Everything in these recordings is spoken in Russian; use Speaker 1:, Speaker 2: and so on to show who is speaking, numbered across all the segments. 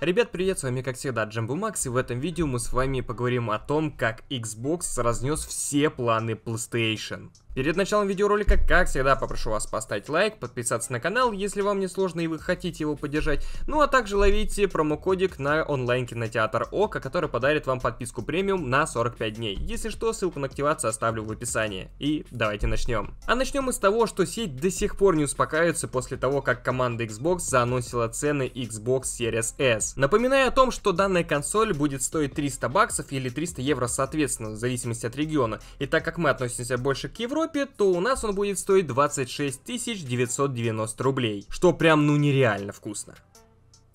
Speaker 1: Ребят, привет, с вами как всегда Джамбу Макс, и в этом видео мы с вами поговорим о том, как Xbox разнес все планы PlayStation. Перед началом видеоролика, как всегда, попрошу вас поставить лайк, подписаться на канал, если вам не сложно и вы хотите его поддержать, ну а также ловите промокодик на онлайн-кинотеатр ОКО, который подарит вам подписку премиум на 45 дней. Если что, ссылку на активацию оставлю в описании. И давайте начнем. А начнем мы с того, что сеть до сих пор не успокаивается после того, как команда Xbox заносила цены Xbox Series S. Напоминаю о том, что данная консоль будет стоить 300 баксов или 300 евро соответственно, в зависимости от региона. И так как мы относимся больше к Европе, шопе, то у нас он будет стоить 26 990 рублей, что прям ну нереально вкусно.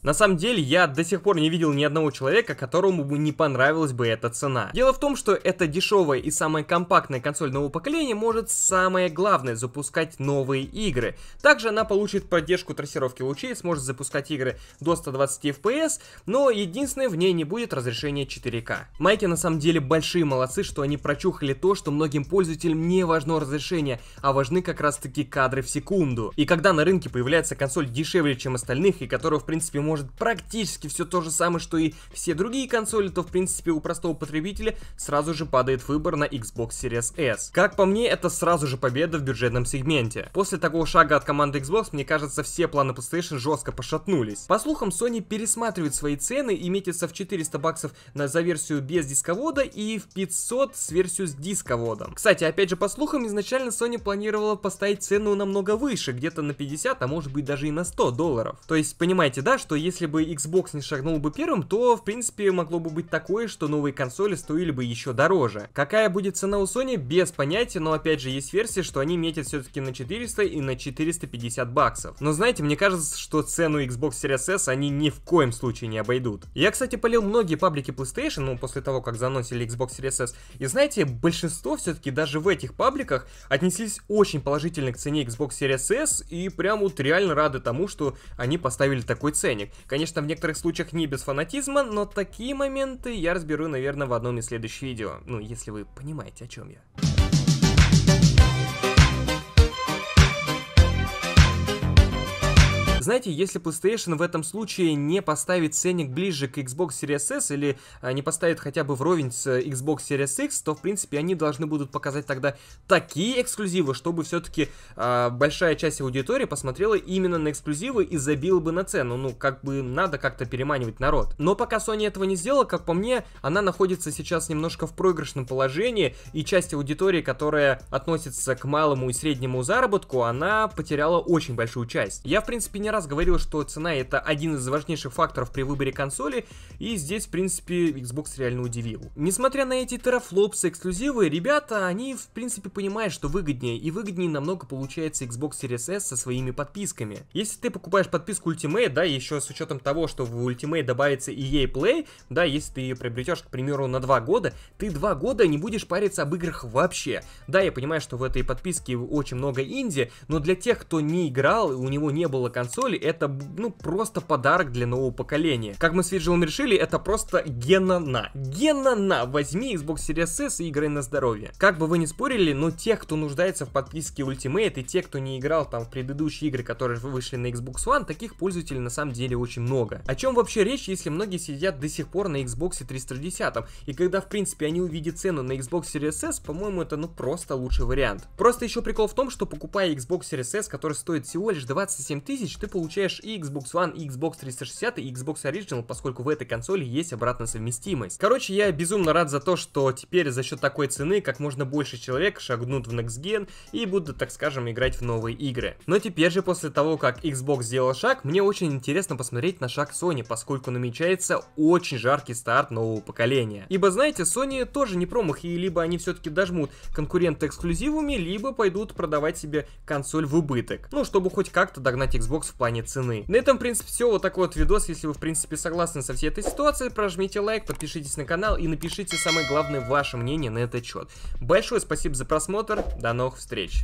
Speaker 1: На самом деле, я до сих пор не видел ни одного человека, которому бы не понравилась бы эта цена. Дело в том, что эта дешевая и самая компактная консоль нового поколения может самое главное запускать новые игры. Также она получит поддержку трассировки лучей, сможет запускать игры до 120 FPS, но единственное, в ней не будет разрешения 4К. Майки на самом деле большие молодцы, что они прочухали то, что многим пользователям не важно разрешение, а важны как раз таки кадры в секунду. И когда на рынке появляется консоль дешевле, чем остальных, и которую в принципе можно может практически все то же самое, что и все другие консоли, то в принципе у простого потребителя сразу же падает выбор на Xbox Series S. Как по мне, это сразу же победа в бюджетном сегменте. После такого шага от команды Xbox, мне кажется, все планы PlayStation жестко пошатнулись. По слухам, Sony пересматривает свои цены и метится в 400 баксов на, за версию без дисковода и в 500 с версию с дисководом. Кстати, опять же по слухам, изначально Sony планировала поставить цену намного выше, где-то на 50, а может быть даже и на 100 долларов. То есть понимаете, да, что если бы Xbox не шагнул бы первым, то, в принципе, могло бы быть такое, что новые консоли стоили бы еще дороже. Какая будет цена у Sony, без понятия, но опять же есть версия, что они метят все-таки на 400 и на 450 баксов. Но знаете, мне кажется, что цену Xbox Series S они ни в коем случае не обойдут. Я, кстати, полил многие паблики PlayStation, ну, после того, как заносили Xbox Series S, и знаете, большинство все-таки даже в этих пабликах отнеслись очень положительно к цене Xbox Series S и прям вот реально рады тому, что они поставили такой ценник. Конечно, в некоторых случаях не без фанатизма, но такие моменты я разберу, наверное, в одном из следующих видео. Ну, если вы понимаете, о чем я. Знаете, если PlayStation в этом случае не поставит ценник ближе к Xbox Series S или а, не поставит хотя бы вровень с э, Xbox Series X, то, в принципе, они должны будут показать тогда такие эксклюзивы, чтобы все-таки э, а, большая часть аудитории посмотрела именно на эксклюзивы и забила бы на цену. Ну, как бы надо как-то переманивать народ. Но пока Sony этого не сделала, как по мне, она находится сейчас немножко в проигрышном положении, и часть аудитории, которая относится к малому и среднему заработку, она потеряла очень большую часть. Я, в принципе, не раз говорил, что цена это один из важнейших факторов при выборе консоли, и здесь, в принципе, Xbox реально удивил. Несмотря на эти терафлопсы, эксклюзивы, ребята, они, в принципе, понимают, что выгоднее, и выгоднее намного получается Xbox Series S со своими подписками. Если ты покупаешь подписку Ultimate, да, еще с учетом того, что в Ultimate добавится и e EA Play, да, если ты ее приобретешь, к примеру, на 2 года, ты 2 года не будешь париться об играх вообще. Да, я понимаю, что в этой подписке очень много инди, но для тех, кто не играл, у него не было консоли, консоли это, ну, просто подарок для нового поколения. Как мы с Виджилом решили, это просто гена-на. Гена-на! Возьми Xbox Series S и играй на здоровье. Как бы вы ни спорили, но те, кто нуждается в подписке Ultimate и те, кто не играл там в предыдущие игры, которые вышли на Xbox One, таких пользователей на самом деле очень много. О чем вообще речь, если многие сидят до сих пор на Xbox 360? И когда, в принципе, они увидят цену на Xbox Series S, по-моему, это, ну, просто лучший вариант. Просто еще прикол в том, что покупая Xbox Series S, который стоит всего лишь 27 тысяч, ты получаешь и Xbox One, и Xbox 360, и Xbox Original, поскольку в этой консоли есть обратная совместимость. Короче, я безумно рад за то, что теперь за счет такой цены как можно больше человек шагнут в Next Gen и будут, так скажем, играть в новые игры. Но теперь же после того, как Xbox сделал шаг, мне очень интересно посмотреть на шаг Sony, поскольку намечается очень жаркий старт нового поколения. Ибо знаете, Sony тоже не промах, и либо они все-таки дожмут конкурента эксклюзивами, либо пойдут продавать себе консоль в убыток. Ну, чтобы хоть как-то догнать Xbox плане цены. На этом, в принципе, все. Вот такой вот видос. Если вы, в принципе, согласны со всей этой ситуацией, прожмите лайк, подпишитесь на канал и напишите самое главное ваше мнение на этот счет. Большое спасибо за просмотр. До новых встреч.